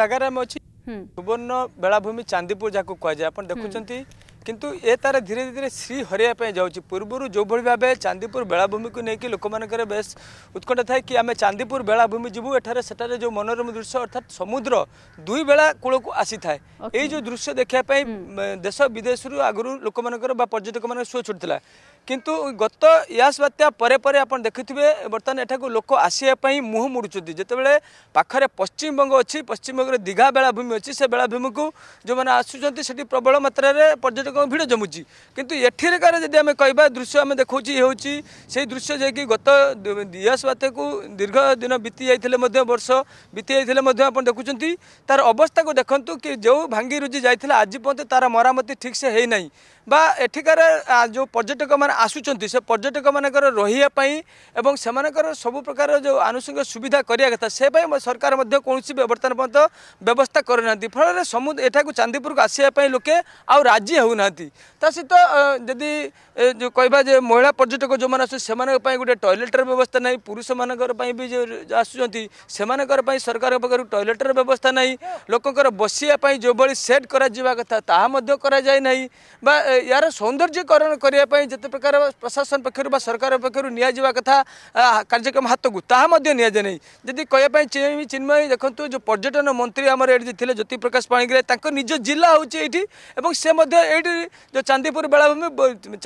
জায়গায় আমি অছি সুবর্ণ বেলাভূমি চাঁদিপুর যা কুযায় আপনার দেখুম কিন্তু এ তার ধীরে ধীরে শ্রী হরাইয়া যাচ্ছি পূর্বর যেভাবে ভাবে চাঁদিপুর বেলাভূমিকে নিয়ে লোক বেশ উৎকণ্ঠা থাকে কি আমি চাঁদিপুর বেলাভূমি যাবু এখানে সেটার যে মনোরম দৃশ্য অর্থাৎ সমুদ্র দুই বেলা কূলক আসি থাকে এই যে দৃশ্য দেখা দেশ বিদেশ আগর লোক বা পর্যটক মানে সুযোগ ছুটি কিন্তু গত ইয়াସ୍ ବାତ୍ୟା ପରେ ପରେ ଆପଣ ଦେଖିଥିବେ ବର୍ତ୍ତମାନ ଏଠାକୁ ଲୋକ ଆସିବା ପାଇଁ ମୁହଁ ମୋଡ଼ୁଛନ୍ତି ଯେତେବେଳେ ପାଖରେ ପଶ୍ଚିମବଙ୍ଗ ଅଛି ପଶ୍ଚିମବଙ୍ଗରେ ଦୀଘା ବେଳାଭୂମି ଅଛି ସେ ବେଳାଭୂମିକୁ ଯେଉଁମାନେ ଆସୁଛନ୍ତି ସେଠି ପ୍ରବଳ ମାତ୍ରାରେ ପର୍ଯ୍ୟଟକଙ୍କ ଭିଡ଼ ଜମୁଛି କିନ୍ତୁ ଏଠିକାର ଯଦି ଆମେ କହିବା ଦୃଶ୍ୟ ଆମେ ଦେଖାଉଛି ଇଏ ହେଉଛି ସେଇ ଦୃଶ୍ୟ ଯାଇକି ଗତ ইয়াସ୍ ବାତ୍ୟାକୁ ଦୀର୍ଘ ଦିନ ବିତି ଯାଇଥିଲେ ମଧ୍ୟ ବର୍ଷ ବିତି ଯାଇଥିଲେ ମଧ୍ୟ ଆପଣ ଦେଖୁଛନ୍ତି ତାର ଅବସ୍ଥାକୁ ଦେଖନ୍ତୁ କି ଯେଉଁ ଭାଙ୍ଗି ରୁଜି ଯାଇଥିଲା ଆଜି ପର୍ଯ୍ୟନ୍ତ ତାର ମରାମତି ଠିକ୍ସେ ହେଇନାହିଁ ବା ଏଠିକାର ଯେଉଁ ପର୍ଯ୍ୟଟକମାନେ ଯେଉଁମାନେ ଆସୁଛନ୍ତି ସେ ପର୍ଯ୍ୟଟକମାନଙ୍କର ରହିବା ପାଇଁ ଏବଂ ସେମାନଙ୍କର ସବୁ ପ୍ରକାର ଯେଉଁ ଆନୁଷଙ୍ଗିକ ସୁବିଧା କରିବା କଥା ସେ ପାଇଁ ସରକାର ମଧ୍ୟ କୌଣସି ବର୍ତ୍ତମାନ ପର୍ଯ୍ୟନ୍ତ ବ୍ୟବସ୍ଥା କରିନାହାନ୍ତି ଫଳରେ ସମୁଦ୍ର ଏଠାକୁ ଚାନ୍ଦିପୁରକୁ ଆସିବା ପାଇଁ ଲୋକେ ଆଉ ରାଜି ହେଉନାହାନ୍ତି ତା ସହିତ ଯଦି ଯେଉଁ କହିବା ଯେ ମହିଳା ପର୍ଯ୍ୟଟକ ଯେଉଁମାନେ ଆସୁଛନ୍ତି ସେମାନଙ୍କ ପାଇଁ ଗୋଟେ ଟଏଲେଟ୍ର ବ୍ୟବସ୍ଥା ନାହିଁ ପୁରୁଷମାନଙ୍କର ପାଇଁ ବି ଯେଉଁ ଆସୁଛନ୍ତି ସେମାନଙ୍କର ପାଇଁ ସରକାରଙ୍କ ପାଖରୁ ଟଏଲେଟ୍ର ବ୍ୟବସ୍ଥା ନାହିଁ ଲୋକଙ୍କର ବସିବା ପାଇଁ ଯେଉଁଭଳି ସେଟ୍ କରାଯିବା କଥା ତାହା ମଧ୍ୟ କରାଯାଇ ନାହିଁ ବା ଏହାର ସୌନ୍ଦର୍ଯ୍ୟକରଣ କରିବା ପାଇଁ ଯେତେ ପ୍ରକାର ସରକାର ପ୍ରଶାସନ ପକ୍ଷରୁ ବା ସରକାର ପକ୍ଷରୁ ନିଆଯିବା କଥା କାର୍ଯ୍ୟକ୍ରମ ହାତକୁ ତାହା ମଧ୍ୟ ନିଆଯାଏ ନାହିଁ ଯଦି କହିବା ପାଇଁ ଚାହିଁବି ଚିନ୍ମୟୀ ଦେଖନ୍ତୁ ଯେଉଁ ପର୍ଯ୍ୟଟନ ମନ୍ତ୍ରୀ ଆମର ଏଠି ଥିଲେ ଜ୍ୟୋତିପ୍ରକାଶ ପାଣିଗ୍ରାହୀ ତାଙ୍କ ନିଜ ଜିଲ୍ଲା ହେଉଛି ଏଇଠି ଏବଂ ସେ ମଧ୍ୟ ଏଇଠି ଯେଉଁ ଚାନ୍ଦିପୁର ବେଳାଭୂମି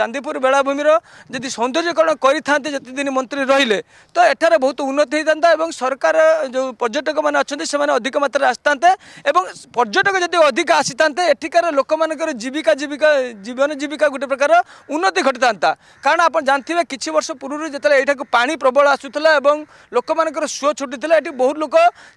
ଚାନ୍ଦିପୁର ବେଳାଭୂମିର ଯଦି ସୌନ୍ଦର୍ଯ୍ୟକରଣ କରିଥାନ୍ତେ ଯେତେଦିନ ମନ୍ତ୍ରୀ ରହିଲେ ତ ଏଠାରେ ବହୁତ ଉନ୍ନତି ହୋଇଥାନ୍ତା ଏବଂ ସରକାର ଯେଉଁ ପର୍ଯ୍ୟଟକମାନେ ଅଛନ୍ତି ସେମାନେ ଅଧିକ ମାତ୍ରାରେ ଆସିଥାନ୍ତେ ଏବଂ ପର୍ଯ୍ୟଟକ ଯଦି ଅଧିକ ଆସିଥାନ୍ତେ ଏଠିକାର ଲୋକମାନଙ୍କର ଜୀବିକା ଜୀବିକା ଜୀବନ ଜୀବିକା ଗୋଟେ ପ୍ରକାର ଉନ୍ନତି ଘଟିଥାନ୍ତା ହୋଇଥାନ୍ତା କାରଣ ଆପଣ ଜାଣିଥିବେ କିଛି ବର୍ଷ ପୂର୍ବରୁ ଯେତେବେଳେ ଏଇଠାକୁ ପାଣି ପ୍ରବଳ ଆସୁଥିଲା ଏବଂ ଲୋକମାନଙ୍କର ସୁଅ ଛୁଟିଥିଲା ଏଠି ବହୁତ ଲୋକ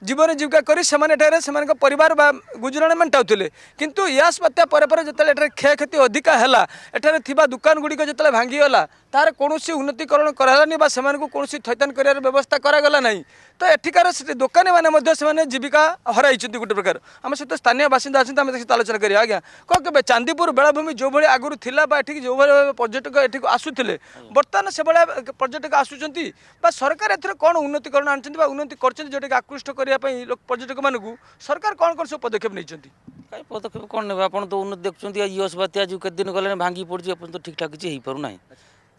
ଜୀବନ ଜୀବିକା କରି ସେମାନେ ଏଠାରେ ସେମାନଙ୍କ ପରିବାର ବା ଗୁଜୁରାଣ ମେଣ୍ଟାଉଥିଲେ କିନ୍ତୁ ଇୟାସ୍ ବାତ୍ୟା ପରେ ପରେ ଯେତେବେଳେ ଏଠାରେ କ୍ଷୟକ୍ଷତି ଅଧିକା ହେଲା ଏଠାରେ ଥିବା ଦୋକାନଗୁଡ଼ିକ ଯେତେବେଳେ ଭାଙ୍ଗିଗଲା ତାହାର କୌଣସି ଉନ୍ନତିକରଣ କରାଗଲାନି ବା ସେମାନଙ୍କୁ କୌଣସି ଥଇଥାନ କରିବାର ବ୍ୟବସ୍ଥା କରାଗଲା ନାହିଁ ତ ଏଠିକାର ସେଠି ଦୋକାନୀମାନେ ମଧ୍ୟ ସେମାନେ ଜୀବିକା ହରାଇଛନ୍ତି ଗୋଟେ ପ୍ରକାର ଆମ ସହିତ ସ୍ଥାନୀୟ ବାସିନ୍ଦା ଅଛନ୍ତି ଆମେ ତାଙ୍କ ସହିତ ଆଲୋଚନା କରିବା ଆଜ୍ଞା କ'ଣ କେବେ ଚାନ୍ଦିପୁର ବେଳାଭୂମି ଯେଉଁଭଳି ଆଗରୁ ଥିଲା ବା ଏଠିକି ଯେଉଁଭଳି ଭାବେ ପର୍ଯ୍ୟଟକ ଏଠି ଏଠିକୁ ଆସୁଥିଲେ ବର୍ତ୍ତମାନ ସେଭଳିଆ ପର୍ଯ୍ୟଟକ ଆସୁଛନ୍ତି ବା ସରକାର ଏଥିରେ କ'ଣ ଉନ୍ନତିକରଣ ଆଣିଛନ୍ତି ବା ଉନ୍ନତି କରିଛନ୍ତି ଯେଉଁଟାକି ଆକୃଷ୍ଟ କରିବା ପାଇଁ ପର୍ଯ୍ୟଟକମାନଙ୍କୁ ସରକାର କ'ଣ କ'ଣ ସବୁ ପଦକ୍ଷେପ ନେଇଛନ୍ତି କାହିଁ ପଦକ୍ଷେପ କ'ଣ ନେବେ ଆପଣ ତ ଉନ୍ନତି ଦେଖୁଛନ୍ତି ୟସ୍ ବାତ୍ୟା ଯେଉଁ କେତେ ଦିନ ଗଲାଣି ଭାଙ୍ଗି ପଡ଼ୁଛି ଆପଣ ତ ଠିକ୍ଠାକ୍ କିଛି ହେଇପାରୁନାହିଁ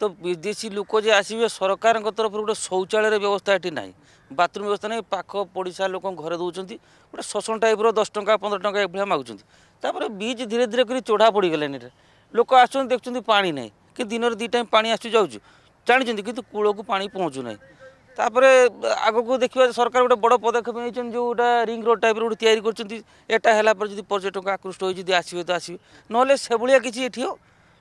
ତ ବିଦେଶୀ ଲୋକ ଯେ ଆସିବେ ସରକାରଙ୍କ ତରଫରୁ ଗୋଟେ ଶୌଚାଳୟର ବ୍ୟବସ୍ଥା ଏଠି ନାହିଁ ବାଥରୁମ୍ ବ୍ୟବସ୍ଥା ନାହିଁ ପାଖ ପଡ଼ିଶା ଲୋକଙ୍କ ଘରେ ଦେଉଛନ୍ତି ଗୋଟେ ଶୋଷଣ ଟାଇପ୍ର ଦଶ ଟଙ୍କା ପନ୍ଦର ଟଙ୍କା ଏଭଳିଆ ମାଗୁଛନ୍ତି ତାପରେ ବିଚ୍ ଧୀରେ ଧୀରେ କରି ଚଢ଼ା ପଡ଼ିଗଲେଣି ଏଠାରେ ଲୋକ ଆସୁଛନ୍ତି ଦେଖୁଛନ୍ତି ପାଣି ନାହିଁ କି ଦିନରେ ଦୁଇ ଟାଇମ୍ ପାଣି ଆସୁଛି ଯାଉଛି ଜାଣିଛନ୍ତି କିନ୍ତୁ କୂଳକୁ ପାଣି ପହଞ୍ଚୁନାହିଁ ତାପରେ ଆଗକୁ ଦେଖିବା ସରକାର ଗୋଟେ ବଡ଼ ପଦକ୍ଷେପ ନେଇଛନ୍ତି ଯେଉଁ ଗୋଟେ ରିଙ୍ଗ ରୋଡ଼ ଟାଇପ୍ର ଗୋଟେ ତିଆରି କରୁଛନ୍ତି ଏଟା ହେଲା ପରେ ଯଦି ପର୍ଯ୍ୟଟକ ଆକୃଷ୍ଟ ହୋଇ ଯଦି ଆସିବେ ତ ଆସିବେ ନହେଲେ ସେଭଳିଆ କିଛି ଏଠି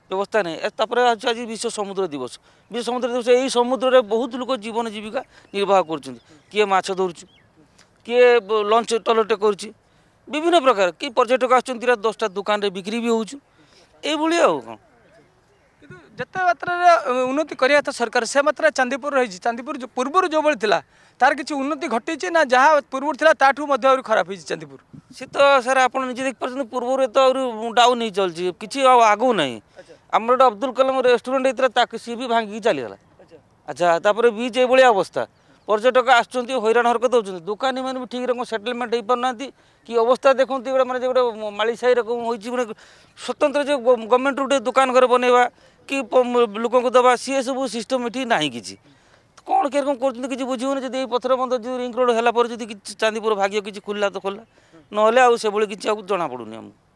ব্যবস্থা নেই তারপরে হচ্ছে আজ বিশ্ব সমুদ্র দিবস বিশ্ব সমুদ্র দিবস এই সমুদ্রে বহুত লোক জীবন জীবিকা নির্বাহ করছেন কি মাছ ধরুছি কি লঞ্চ টলটে করছি বিভিন্ন প্রকার কি পর্যটক আসছেন দশটা দোকানে বিক্রি বি হচ্ছে এইভাবে আর ଯେତେ ମାତ୍ରାରେ ଉନ୍ନତି କରିବା କଥା ସରକାର ସେ ମାତ୍ରାରେ ଚାନ୍ଦିପୁର ରହିଛି ଚାନ୍ଦିପୁର ପୂର୍ବରୁ ଯେଉଁଭଳି ଥିଲା ତାର କିଛି ଉନ୍ନତି ଘଟିଛି ନା ଯାହା ପୂର୍ବରୁ ଥିଲା ତାଠୁ ମଧ୍ୟ ଆହୁରି ଖରାପ ହେଇଛି ଚାନ୍ଦିପୁର ସେ ତ ସାର୍ ଆପଣ ନିଜେ ଦେଖିପାରୁଛନ୍ତି ପୂର୍ବରୁ ତ ଆହୁରି ଡାଉନ୍ ହେଇ ଚାଲିଛି କିଛି ଆଉ ଆଗକୁ ନାହିଁ ଆମର ଗୋଟେ ଅବଦୁଲ କଲାମ ରେଷ୍ଟୁରାଣ୍ଟ ହେଇଥିଲା ତାକୁ ସିଏ ବି ଭାଙ୍ଗିକି ଚାଲିଗଲା ଆଚ୍ଛା ତାପରେ ବିଚ୍ ଏଭଳିଆ ଅବସ୍ଥା ପର୍ଯ୍ୟଟକ ଆସୁଛନ୍ତି ହଇରାଣ ହରକତ ହେଉଛନ୍ତି ଦୋକାନୀମାନେ ବି ଠିକ୍ ରକମ ସେଟେଲମେଣ୍ଟ ହେଇପାରୁନାହାନ୍ତି କି ଅବସ୍ଥା ଦେଖନ୍ତି ଗୋଟେ ମାନେ ଗୋଟେ ମାଳି ସାହି ରକମ ହୋଇଛି ଗୋଟେ ସ୍ୱତନ୍ତ୍ର ଯେଉଁ ଗଭର୍ଣ୍ଣମେଣ୍ଟ ଗୋଟେ ଦୋକାନ ଘର ବନେଇବା କି ଲୋକଙ୍କ ଦେବା ସିଏ ସବୁ ସିଷ୍ଟମେଟିକ୍ ନାହିଁ କିଛି କ'ଣ କେରକମ କରୁଛନ୍ତି କିଛି ବୁଝି ହେଉନି ଯଦି ଏଇ ପଥର ବନ୍ଧ ଯେଉଁ ରିଙ୍ଗ ରୋଡ଼ ହେଲା ପରେ ଯଦି କିଛି ଚାନ୍ଦିପୁର ଭାଗ୍ୟ କିଛି ଖୋଲିଲା ତ ଖୋଲିଲା ନହେଲେ ଆଉ ସେଭଳି କିଛି ଆଉ ଜଣାପଡ଼ୁନି ଆମକୁ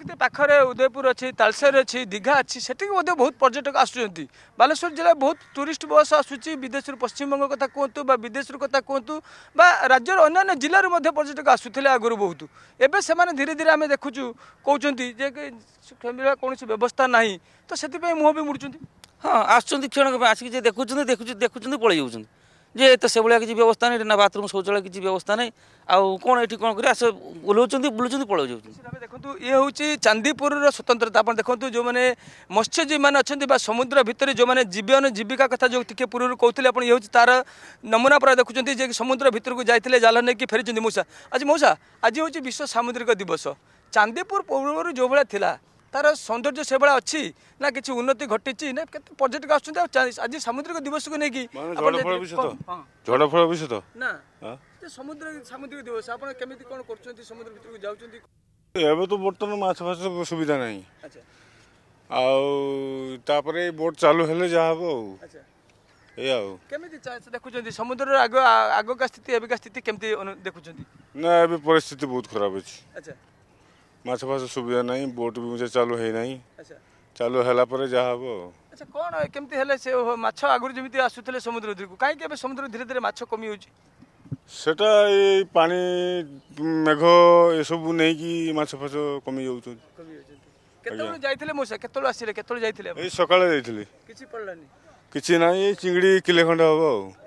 କେତେ ପାଖରେ ଉଦୟପୁର ଅଛି ତାଳସେର ଅଛି ଦୀଘା ଅଛି ସେଠିକି ମଧ୍ୟ ବହୁତ ପର୍ଯ୍ୟଟକ ଆସୁଛନ୍ତି ବାଲେଶ୍ୱର ଜିଲ୍ଲା ବହୁତ ଟୁରିଷ୍ଟ ବସ୍ ଆସୁଛି ବିଦେଶରୁ ପଶ୍ଚିମବଙ୍ଗ କଥା କୁହନ୍ତୁ ବା ବିଦେଶରୁ କଥା କୁହନ୍ତୁ ବା ରାଜ୍ୟର ଅନ୍ୟାନ୍ୟ ଜିଲ୍ଲାରୁ ମଧ୍ୟ ପର୍ଯ୍ୟଟକ ଆସୁଥିଲେ ଆଗରୁ ବହୁତ ଏବେ ସେମାନେ ଧୀରେ ଧୀରେ ଆମେ ଦେଖୁଛୁ କହୁଛନ୍ତି ଯେ କୌଣସି ବ୍ୟବସ୍ଥା ନାହିଁ ତ ସେଥିପାଇଁ ମୁହଁ ବି ମୁଡ଼ୁଛନ୍ତି ହଁ ଆସୁଛନ୍ତି କ୍ଷଣକ ଆସିକି ଯେ ଦେଖୁଛନ୍ତି ଦେଖୁଛନ୍ତି ଦେଖୁଛନ୍ତି ପଳେଇ ଯାଉଛନ୍ତି ଯେ ଏତେ ସେଭଳିଆ କିଛି ବ୍ୟବସ୍ଥା ନାହିଁ ନା ବାଥରୁମ୍ ଶୌଚାଳୟ କିଛି ବ୍ୟବସ୍ଥା ନାହିଁ ଆଉ କ'ଣ ଏଠି କ'ଣ କରିବା ସେ ଓହ୍ଲଉଛନ୍ତି ବୁଲୁଛନ୍ତି ପଳେଇ ଯାଉଛନ୍ତି ଦେଖନ୍ତୁ ଇଏ ହେଉଛି ଚାନ୍ଦିପୁରର ସ୍ୱତନ୍ତ୍ରତା ଆପଣ ଦେଖନ୍ତୁ ଯେଉଁମାନେ ମତ୍ସ୍ୟଜୀବୀମାନେ ଅଛନ୍ତି ବା ସମୁଦ୍ର ଭିତରେ ଯେଉଁମାନେ ଜୀବନ ଜୀବିକା କଥା ଯେଉଁ ଟିକେ ପୂର୍ବରୁ କହୁଥିଲେ ଆପଣ ଇଏ ହେଉଛି ତାର ନମୁନା ପୁରା ଦେଖୁଛନ୍ତି ଯେ ସମୁଦ୍ର ଭିତରକୁ ଯାଇଥିଲେ ଜାଲ ନେଇକି ଫେରିଛନ୍ତି ମଉସା ଆଜି ମଉସା ଆଜି ହେଉଛି ବିଶ୍ୱ ସାମୁଦ୍ରିକ ଦିବସ ଚାନ୍ଦିପୁର ପୂର୍ବରୁ ଯେଉଁଭଳିଆ ଥିଲା তার সৌন্দর্য সেভাবে অছি না কিছু উন্নতি ঘটিছি না কেতে পর্যটক আসছেন আজ সামুদ্রিক দিবসকে নেই ঝড়ফল বিশুদ্ধ না সমুদ্র সামুদ্রিক দিবস আপনার কেমিতি কোন করছেন সমুদ্র ভিতরକୁ যাচ্ছেন এবে তো বর্তমান মাছ ফাছ সুবিধা নাই আচ্ছা আউ তারপরে বোট চালু হলে যা হব আউ আচ্ছা এই আউ কেমিতি দেখুছেন সমুদ্রর আগ আগকা স্থিতি এবেকা স্থিতি কেমিতি দেখুছেন না এবে পরিস্থিতি বহুত খারাপ আছে আচ্ছা ମାଛ ଫାଛ ସୁବିଧା ନାହିଁ ବୋଟ୍ ବି ଚାଲୁ ହେଇନାହିଁ ଚାଲୁ ହେଲା ପରେ ଯାହା ହବ ଆଚ୍ଛା କ'ଣ କେମିତି ହେଲେ ସେ ମାଛ ଆଗରୁ ଯେମିତି ଆସୁଥିଲେ ସମୁଦ୍ର ଭିତରକୁ କାହିଁକି ଏବେ ସମୁଦ୍ର ଧୀରେ ଧୀରେ ମାଛ କମିଯାଉଛି ସେଟା ଏଇ ପାଣି ମେଘ ଏସବୁ ନେଇକି ମାଛ ଫାଛ କମି ଯାଉଛନ୍ତି କେତେବେଳେ ଯାଇଥିଲେ ମଉସା କେତେବେଳେ ଆସିଲେ କେତେବେଳେ ଯାଇଥିଲେ ଏଇ ସକାଳେ ଯାଇଥିଲି କିଛି ପଡ଼ିଲାନି କିଛି ନାହିଁ ଏଇ ଚିଙ୍ଗୁଡ଼ି କିଲେ ଖଣ୍ଡେ ହବ ଆଉ